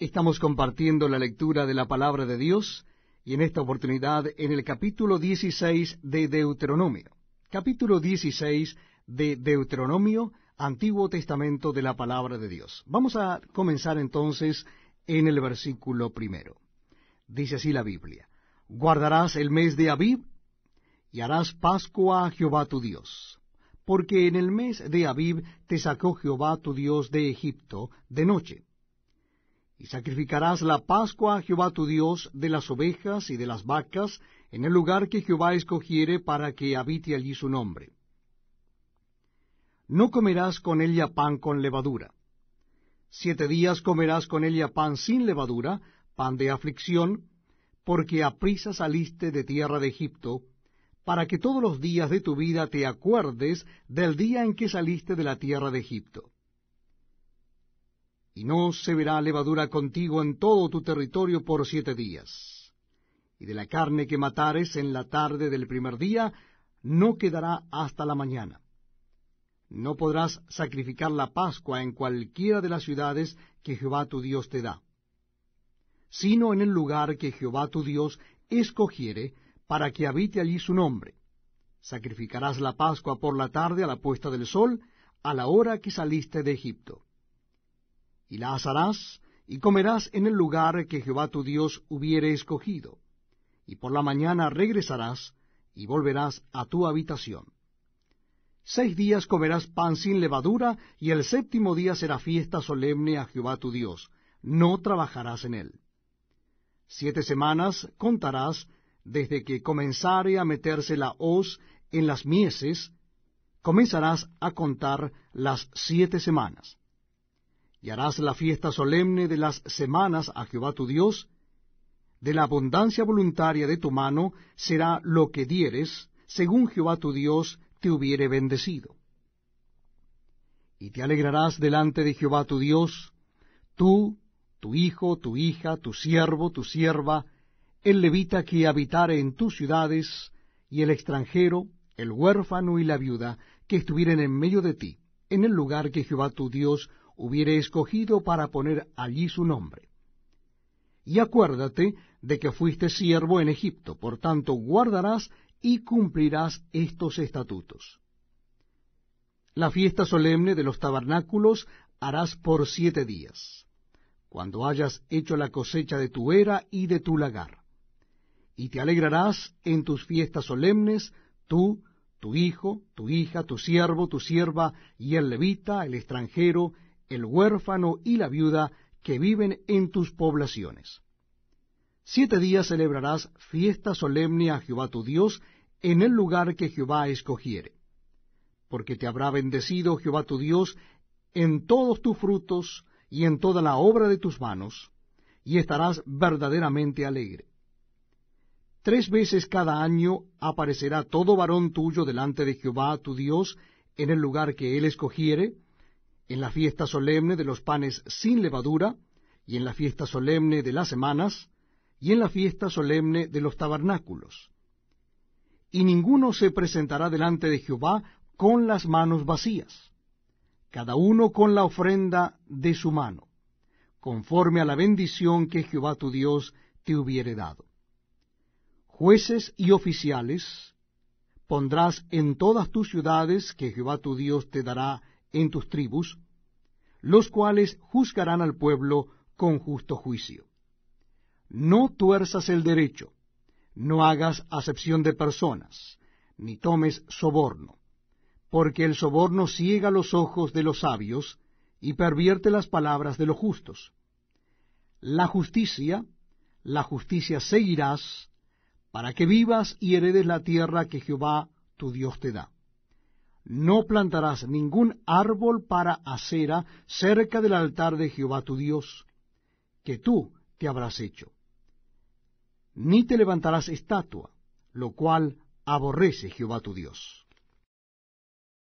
Estamos compartiendo la lectura de la palabra de Dios y en esta oportunidad en el capítulo 16 de Deuteronomio. Capítulo 16 de Deuteronomio, Antiguo Testamento de la palabra de Dios. Vamos a comenzar entonces en el versículo primero. Dice así la Biblia. Guardarás el mes de Abib y harás Pascua a Jehová tu Dios. Porque en el mes de Abib te sacó Jehová tu Dios de Egipto de noche y sacrificarás la Pascua a Jehová tu Dios de las ovejas y de las vacas en el lugar que Jehová escogiere para que habite allí su nombre. No comerás con ella pan con levadura. Siete días comerás con ella pan sin levadura, pan de aflicción, porque prisa saliste de tierra de Egipto, para que todos los días de tu vida te acuerdes del día en que saliste de la tierra de Egipto y no se verá levadura contigo en todo tu territorio por siete días. Y de la carne que matares en la tarde del primer día, no quedará hasta la mañana. No podrás sacrificar la Pascua en cualquiera de las ciudades que Jehová tu Dios te da, sino en el lugar que Jehová tu Dios escogiere para que habite allí su nombre. Sacrificarás la Pascua por la tarde a la puesta del sol, a la hora que saliste de Egipto y la asarás, y comerás en el lugar que Jehová tu Dios hubiere escogido, y por la mañana regresarás, y volverás a tu habitación. Seis días comerás pan sin levadura, y el séptimo día será fiesta solemne a Jehová tu Dios, no trabajarás en él. Siete semanas contarás desde que comenzare a meterse la hoz en las mieses, comenzarás a contar las siete semanas y harás la fiesta solemne de las semanas a Jehová tu Dios, de la abundancia voluntaria de tu mano será lo que dieres, según Jehová tu Dios te hubiere bendecido. Y te alegrarás delante de Jehová tu Dios, tú, tu hijo, tu hija, tu siervo, tu sierva, el levita que habitare en tus ciudades, y el extranjero, el huérfano y la viuda, que estuvieren en medio de ti, en el lugar que Jehová tu Dios hubiere escogido para poner allí su nombre. Y acuérdate de que fuiste siervo en Egipto, por tanto guardarás y cumplirás estos estatutos. La fiesta solemne de los tabernáculos harás por siete días, cuando hayas hecho la cosecha de tu era y de tu lagar. Y te alegrarás en tus fiestas solemnes, tú, tu hijo, tu hija, tu siervo, tu sierva, y el levita, el extranjero, el huérfano y la viuda que viven en tus poblaciones. Siete días celebrarás fiesta solemne a Jehová tu Dios en el lugar que Jehová escogiere, porque te habrá bendecido Jehová tu Dios en todos tus frutos y en toda la obra de tus manos, y estarás verdaderamente alegre. Tres veces cada año aparecerá todo varón tuyo delante de Jehová tu Dios en el lugar que él escogiere, en la fiesta solemne de los panes sin levadura, y en la fiesta solemne de las semanas, y en la fiesta solemne de los tabernáculos. Y ninguno se presentará delante de Jehová con las manos vacías, cada uno con la ofrenda de su mano, conforme a la bendición que Jehová tu Dios te hubiere dado. Jueces y oficiales pondrás en todas tus ciudades que Jehová tu Dios te dará en tus tribus, los cuales juzgarán al pueblo con justo juicio. No tuerzas el derecho, no hagas acepción de personas, ni tomes soborno, porque el soborno ciega los ojos de los sabios y pervierte las palabras de los justos. La justicia, la justicia seguirás, para que vivas y heredes la tierra que Jehová tu Dios te da. No plantarás ningún árbol para acera cerca del altar de Jehová tu Dios, que tú te habrás hecho. Ni te levantarás estatua, lo cual aborrece Jehová tu Dios.